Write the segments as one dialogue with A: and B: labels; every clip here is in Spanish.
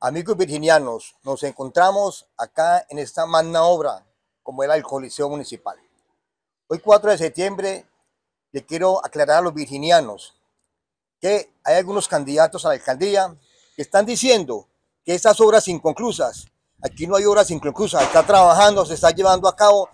A: Amigos virginianos, nos encontramos acá en esta magna obra como era el Coliseo Municipal. Hoy 4 de septiembre le quiero aclarar a los virginianos que hay algunos candidatos a la alcaldía que están diciendo que estas obras inconclusas, aquí no hay obras inconclusas, está trabajando, se está llevando a cabo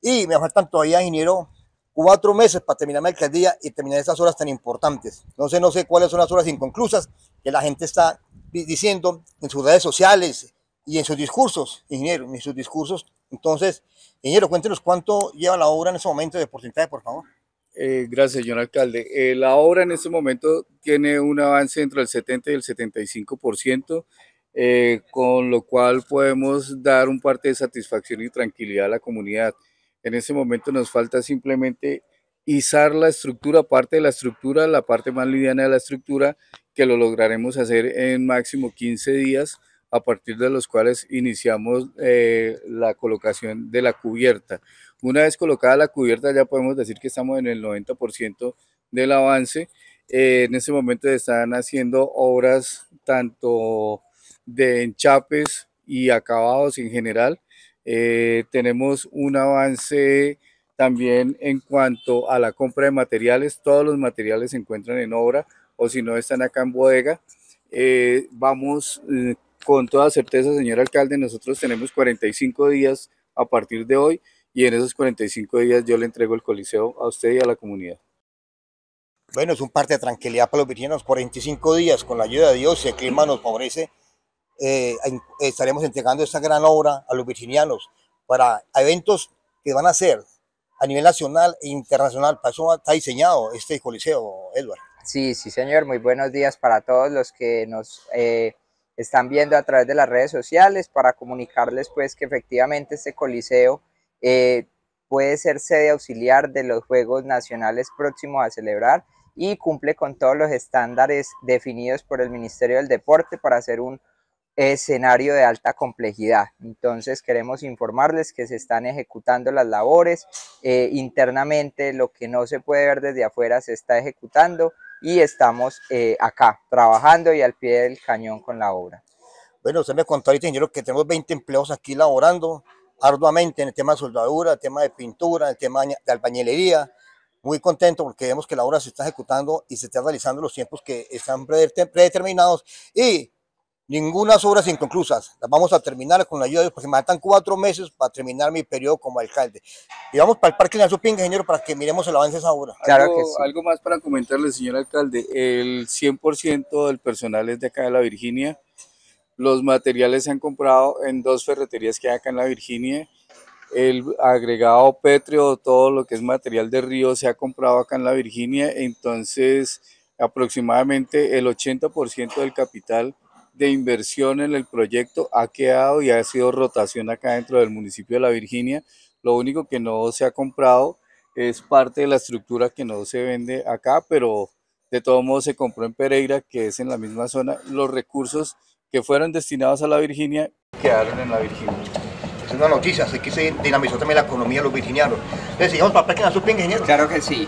A: y me faltan todavía, ingeniero, cuatro meses para terminar la alcaldía y terminar estas obras tan importantes. No sé, no sé cuáles son las obras inconclusas, que la gente está diciendo en sus redes sociales y en sus discursos, ingeniero, en sus discursos. Entonces, ingeniero, cuéntenos cuánto lleva la obra en ese momento de porcentaje, por favor.
B: Eh, gracias, señor alcalde. Eh, la obra en este momento tiene un avance entre el 70 y el 75%, eh, con lo cual podemos dar un parte de satisfacción y tranquilidad a la comunidad. En este momento nos falta simplemente izar la estructura, parte de la estructura, la parte más liviana de la estructura, que lo lograremos hacer en máximo 15 días, a partir de los cuales iniciamos eh, la colocación de la cubierta. Una vez colocada la cubierta ya podemos decir que estamos en el 90% del avance. Eh, en este momento están haciendo obras tanto de enchapes y acabados en general. Eh, tenemos un avance también en cuanto a la compra de materiales, todos los materiales se encuentran en obra o si no están acá en bodega. Eh, vamos eh, con toda certeza, señor alcalde, nosotros tenemos 45 días a partir de hoy y en esos 45 días yo le entrego el coliseo a usted y a la comunidad.
A: Bueno, es un parte de tranquilidad para los virginianos, 45 días con la ayuda de Dios, si el clima nos favorece, eh, estaremos entregando esta gran obra a los virginianos para eventos que van a ser a nivel nacional e internacional. Para eso está diseñado este
C: coliseo, Edward. Sí, sí, señor. Muy buenos días para todos los que nos eh, están viendo a través de las redes sociales para comunicarles pues que efectivamente este coliseo eh, puede ser sede auxiliar de los Juegos Nacionales próximos a celebrar y cumple con todos los estándares definidos por el Ministerio del Deporte para ser un escenario de alta complejidad. Entonces queremos informarles que se están ejecutando las labores eh, internamente, lo que no se puede ver desde afuera se está ejecutando y estamos eh, acá trabajando y al pie del cañón con la obra.
A: Bueno, usted me contó ahorita, ingeniero, que tenemos 20 empleos aquí laborando arduamente en el tema de soldadura, el tema de pintura, el tema de albañilería, muy contento porque vemos que la obra se está ejecutando y se está realizando los tiempos que están predeterminados y Ninguna obras inconclusas. Las vamos a terminar con la ayuda de Dios, porque me faltan cuatro meses para terminar mi periodo como alcalde. Y vamos para el Parque de Pinga, ingeniero para que miremos el avance de esa obra. Claro que sí.
B: algo más para comentarle, señor alcalde. El 100% del personal es de acá de la Virginia. Los materiales se han comprado en dos ferreterías que hay acá en la Virginia. El agregado pétreo, todo lo que es material de río, se ha comprado acá en la Virginia. Entonces, aproximadamente el 80% del capital de inversión en el proyecto ha quedado y ha sido rotación acá dentro del municipio de La Virginia. Lo único que no se ha comprado es parte de la estructura que no se vende acá, pero de todo modo se compró en Pereira, que es en la misma zona. Los recursos que
A: fueron destinados a La Virginia quedaron en La Virginia. Es una noticia, así que se dinamizó también la economía de los virginianos. ¿Les un que no supe ingeniero? Claro que sí.